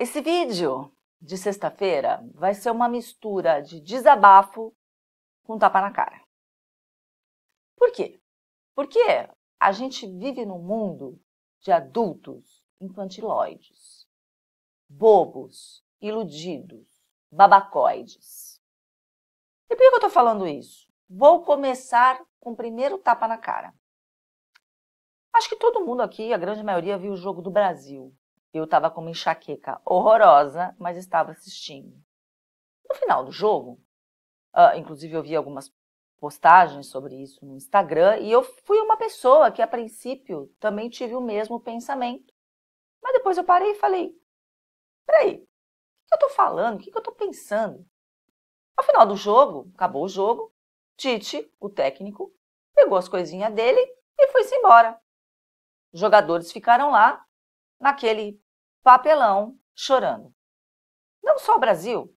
Esse vídeo de sexta-feira vai ser uma mistura de desabafo com tapa na cara. Por quê? Porque a gente vive num mundo de adultos infantiloides, bobos, iludidos, babacoides. E por que eu estou falando isso? Vou começar com o primeiro tapa na cara. Acho que todo mundo aqui, a grande maioria, viu o jogo do Brasil eu estava com uma enxaqueca horrorosa, mas estava assistindo. No final do jogo, uh, inclusive eu vi algumas postagens sobre isso no Instagram, e eu fui uma pessoa que a princípio também tive o mesmo pensamento. Mas depois eu parei e falei: peraí, o que eu estou falando? O que eu estou pensando? No final do jogo, acabou o jogo, Tite, o técnico, pegou as coisinhas dele e foi-se embora. Os jogadores ficaram lá naquele papelão chorando. Não só o Brasil.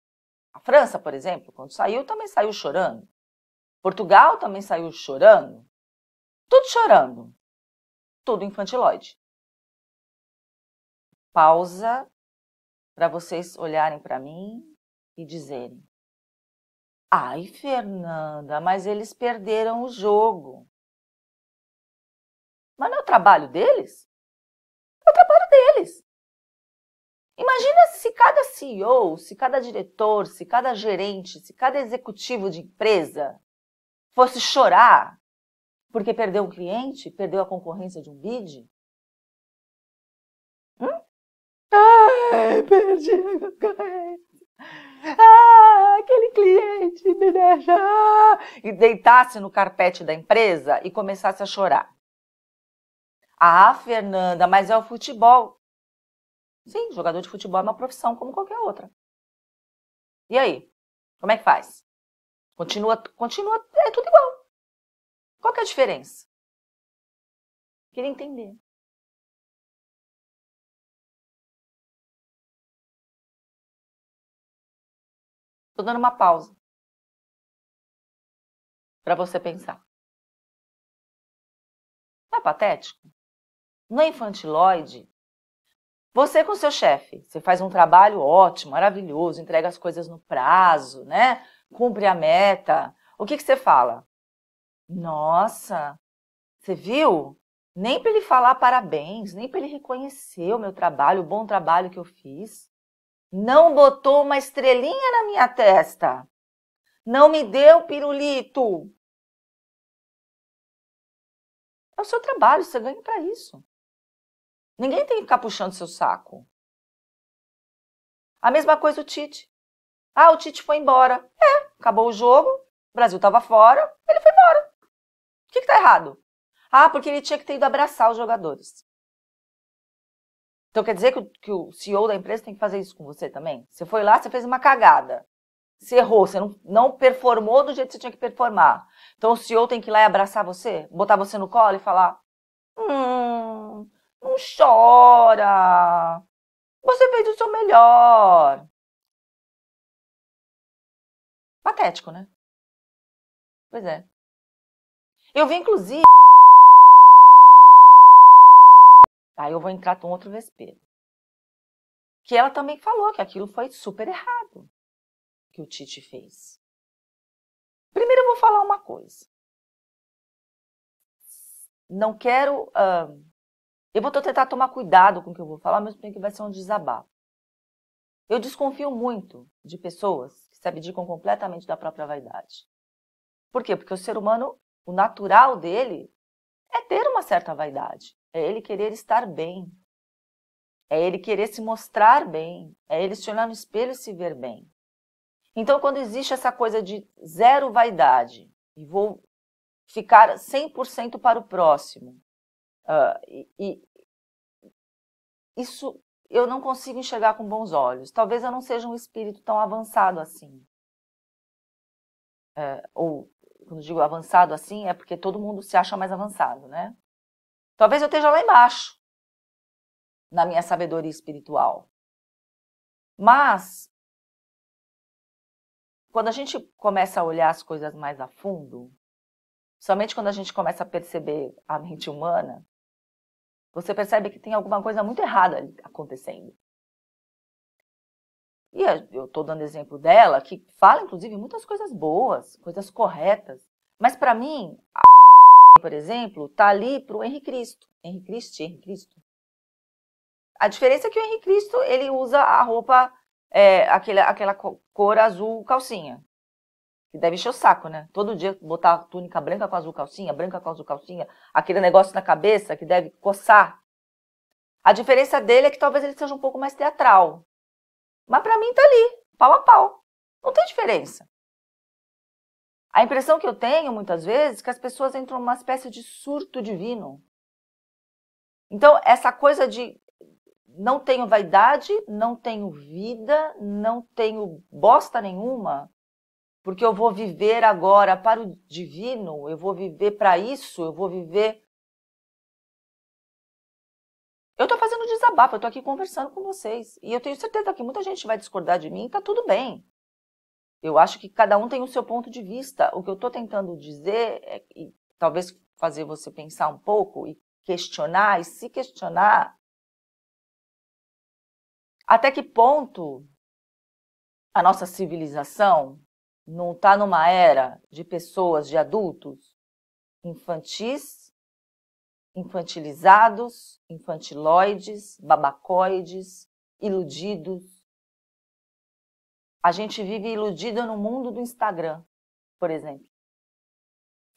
A França, por exemplo, quando saiu, também saiu chorando. Portugal também saiu chorando. Tudo chorando. Tudo infantiloide. Pausa para vocês olharem para mim e dizerem: Ai, Fernanda, mas eles perderam o jogo. Mas não é o trabalho deles? Imagina se cada CEO, se cada diretor, se cada gerente, se cada executivo de empresa fosse chorar porque perdeu um cliente, perdeu a concorrência de um bid? Hum? Ai, perdi a concorrência. Ah, aquele cliente me deixa. E deitasse no carpete da empresa e começasse a chorar. Ah, Fernanda, mas é o futebol. Sim, jogador de futebol é uma profissão como qualquer outra. E aí? Como é que faz? Continua, continua, é tudo igual. Qual que é a diferença? Queria entender. Estou dando uma pausa para você pensar. Não é patético? Não é infantiloide você com seu chefe, você faz um trabalho ótimo, maravilhoso, entrega as coisas no prazo, né? Cumpre a meta. O que, que você fala? Nossa, você viu? Nem para ele falar parabéns, nem para ele reconhecer o meu trabalho, o bom trabalho que eu fiz. Não botou uma estrelinha na minha testa. Não me deu pirulito. É o seu trabalho, você ganha para isso. Ninguém tem que ficar puxando seu saco. A mesma coisa o Tite. Ah, o Tite foi embora. É, acabou o jogo, o Brasil estava fora, ele foi embora. O que, está errado? Ah, porque ele tinha que ter ido abraçar os jogadores. Então quer dizer que o, que o CEO da empresa tem que fazer isso com você também? Você foi lá, você fez uma cagada. Você errou, você não, não performou do jeito que você tinha que performar. Então o CEO tem que ir lá e abraçar você, botar você no colo e falar: hum, não chora. Você fez o seu melhor. Patético, né? Pois é. Eu vi, inclusive. Aí eu vou entrar com outro vespeiro. Que ela também falou que aquilo foi super errado que o Tite fez. Primeiro eu vou falar uma coisa. Não quero. Uh eu vou tentar tomar cuidado com o que eu vou falar, mas que vai ser um desabafo. Eu desconfio muito de pessoas que se abdicam completamente da própria vaidade. Por quê? Porque o ser humano, o natural dele é ter uma certa vaidade, é ele querer estar bem, é ele querer se mostrar bem, é ele se olhar no espelho e se ver bem. Então, quando existe essa coisa de zero vaidade e vou ficar 100% para o próximo, Uh, e, isso eu não consigo enxergar com bons olhos. Talvez eu não seja um espírito tão avançado assim. É, ou, quando digo avançado assim, é porque todo mundo se acha mais avançado, né? Talvez eu esteja lá embaixo, na minha sabedoria espiritual. Mas, quando a gente começa a olhar as coisas mais a fundo, somente quando a gente começa a perceber a mente humana, você percebe que tem alguma coisa muito errada acontecendo. E eu estou dando exemplo dela, que fala, inclusive, muitas coisas boas, coisas corretas. Mas, para mim, a por exemplo, tá ali para o Henrique Cristo. Henrique Cristo, Henrique Cristo. A diferença é que o Henrique Cristo, ele usa a roupa, é, aquela, aquela cor azul calcinha que deve encher o saco, né? Todo dia botar a túnica branca com azul calcinha, branca com azul calcinha, aquele negócio na cabeça que deve coçar. A diferença dele é que talvez ele seja um pouco mais teatral. Mas para mim tá ali, pau a pau. Não tem diferença. A impressão que eu tenho muitas vezes é que as pessoas entram numa espécie de surto divino. Então, essa coisa de não tenho vaidade, não tenho vida, não tenho bosta nenhuma, porque eu vou viver agora para o divino, eu vou viver para isso, eu vou viver. Eu estou fazendo desabafo, eu estou aqui conversando com vocês. E eu tenho certeza que muita gente vai discordar de mim, está tudo bem. Eu acho que cada um tem o seu ponto de vista. O que eu estou tentando dizer, é, e talvez fazer você pensar um pouco e questionar, e se questionar, até que ponto a nossa civilização não está numa era de pessoas, de adultos infantis, infantilizados, infantiloides, babacoides, iludidos. A gente vive iludida no mundo do Instagram, por exemplo.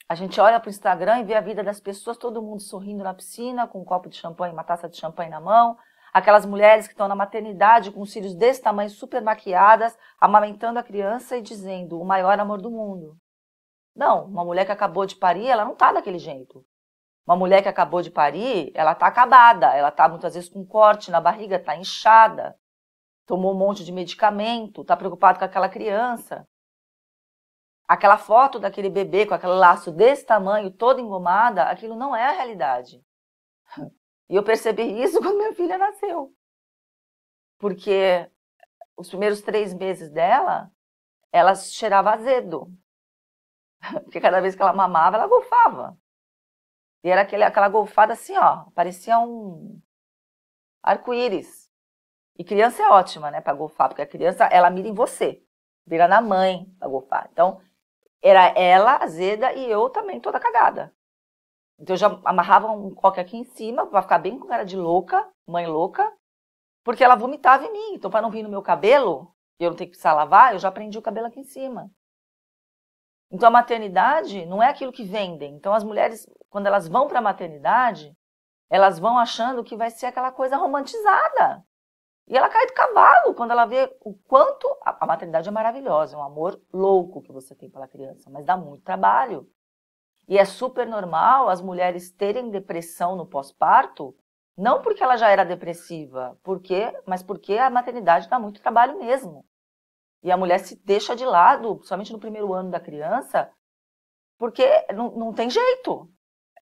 A gente olha para o Instagram e vê a vida das pessoas, todo mundo sorrindo na piscina, com um copo de champanhe, uma taça de champanhe na mão, aquelas mulheres que estão na maternidade com os cílios desse tamanho, super maquiadas, amamentando a criança e dizendo o maior amor do mundo. Não, uma mulher que acabou de parir, ela não tá daquele jeito. Uma mulher que acabou de parir, ela tá acabada, ela tá muitas vezes com corte na barriga, tá inchada, tomou um monte de medicamento, tá preocupada com aquela criança. Aquela foto daquele bebê com aquele laço desse tamanho, toda engomada, aquilo não é a realidade. E eu percebi isso quando minha filha nasceu. Porque os primeiros três meses dela, ela cheirava azedo. Porque cada vez que ela mamava, ela golfava. E era aquele, aquela golfada assim, ó. Parecia um arco-íris. E criança é ótima, né, pra golfar. Porque a criança, ela mira em você. Vira na mãe pra golfar. Então, era ela azeda e eu também toda cagada. Então eu já amarrava um coque aqui em cima para ficar bem com cara de louca, mãe louca, porque ela vomitava em mim. Então para não vir no meu cabelo, e eu não ter que precisar lavar, eu já prendi o cabelo aqui em cima. Então a maternidade não é aquilo que vendem. Então as mulheres, quando elas vão para a maternidade, elas vão achando que vai ser aquela coisa romantizada. E ela cai do cavalo quando ela vê o quanto a maternidade é maravilhosa, é um amor louco que você tem pela criança, mas dá muito trabalho. E é super normal as mulheres terem depressão no pós-parto, não porque ela já era depressiva, porque, mas porque a maternidade dá muito trabalho mesmo. E a mulher se deixa de lado, somente no primeiro ano da criança, porque não, não tem jeito.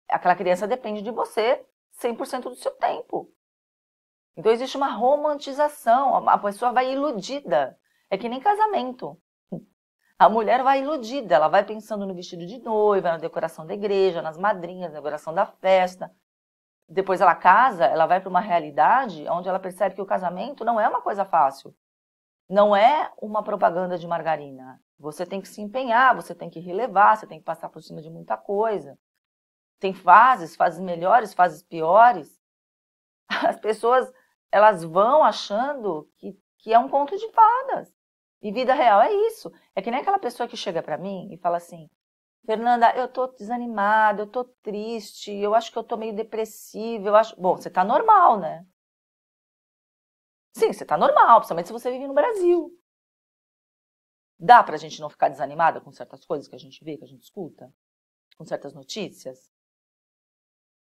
Aquela criança depende de você 100% do seu tempo. Então existe uma romantização, a pessoa vai iludida. É que nem casamento a mulher vai iludida, ela vai pensando no vestido de noiva, na decoração da igreja, nas madrinhas, na decoração da festa. Depois ela casa, ela vai para uma realidade onde ela percebe que o casamento não é uma coisa fácil. Não é uma propaganda de margarina. Você tem que se empenhar, você tem que relevar, você tem que passar por cima de muita coisa. Tem fases, fases melhores, fases piores. As pessoas, elas vão achando que, que é um conto de fadas. E vida real é isso. É que nem aquela pessoa que chega para mim e fala assim: Fernanda, eu tô desanimada, eu tô triste, eu acho que eu tô meio depressiva, eu acho. Bom, você tá normal, né? Sim, você tá normal, principalmente se você vive no Brasil. Dá pra gente não ficar desanimada com certas coisas que a gente vê, que a gente escuta? Com certas notícias?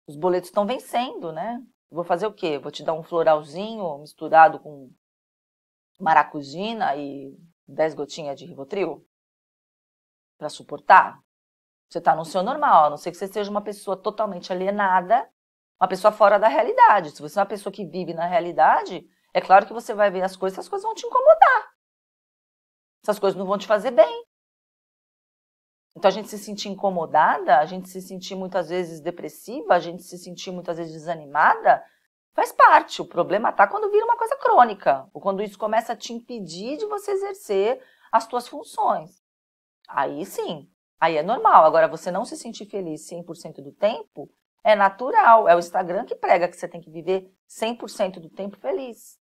Os boletos estão vencendo, né? Vou fazer o quê? Vou te dar um floralzinho misturado com maracujina e 10 gotinhas de Rivotril? Para suportar? Você está no seu normal, a não ser que você seja uma pessoa totalmente alienada, uma pessoa fora da realidade. Se você é uma pessoa que vive na realidade, é claro que você vai ver as coisas, essas coisas vão te incomodar. Essas coisas não vão te fazer bem. Então a gente se sentir incomodada, a gente se sentir muitas vezes depressiva, a gente se sentir muitas vezes desanimada, Faz parte. O problema está quando vira uma coisa crônica, ou quando isso começa a te impedir de você exercer as tuas funções. Aí sim, aí é normal. Agora, você não se sentir feliz 100% do tempo é natural. É o Instagram que prega que você tem que viver 100% do tempo feliz,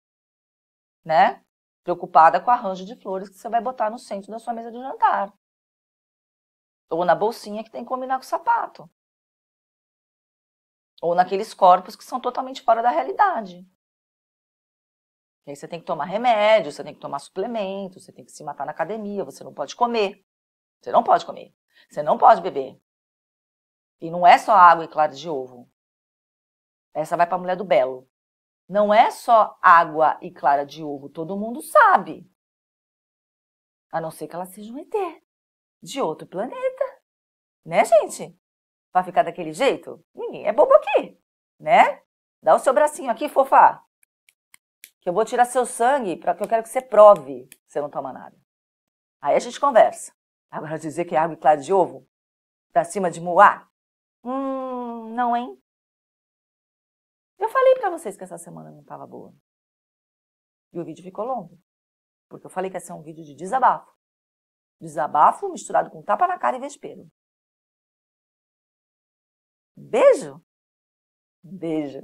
né? Preocupada com o arranjo de flores que você vai botar no centro da sua mesa de jantar. Ou na bolsinha que tem que combinar com o sapato. Ou naqueles corpos que são totalmente fora da realidade. E aí você tem que tomar remédio, você tem que tomar suplemento, você tem que se matar na academia, você não pode comer. Você não pode comer. Você não pode beber. E não é só água e clara de ovo. Essa vai para a mulher do belo. Não é só água e clara de ovo, todo mundo sabe. A não ser que ela seja um ET de outro planeta. Né, gente? para ficar daquele jeito? Ninguém é bobo aqui, né? Dá o seu bracinho aqui, fofa, Que eu vou tirar seu sangue para que eu quero que você prove que você não toma nada. Aí a gente conversa. Agora dizer que é água e clara de ovo pra cima de moá? Hum, não, hein? Eu falei para vocês que essa semana não tava boa. E o vídeo ficou longo. Porque eu falei que ia ser um vídeo de desabafo. Desabafo misturado com tapa na cara e vespeiro. Beijo! Beijo!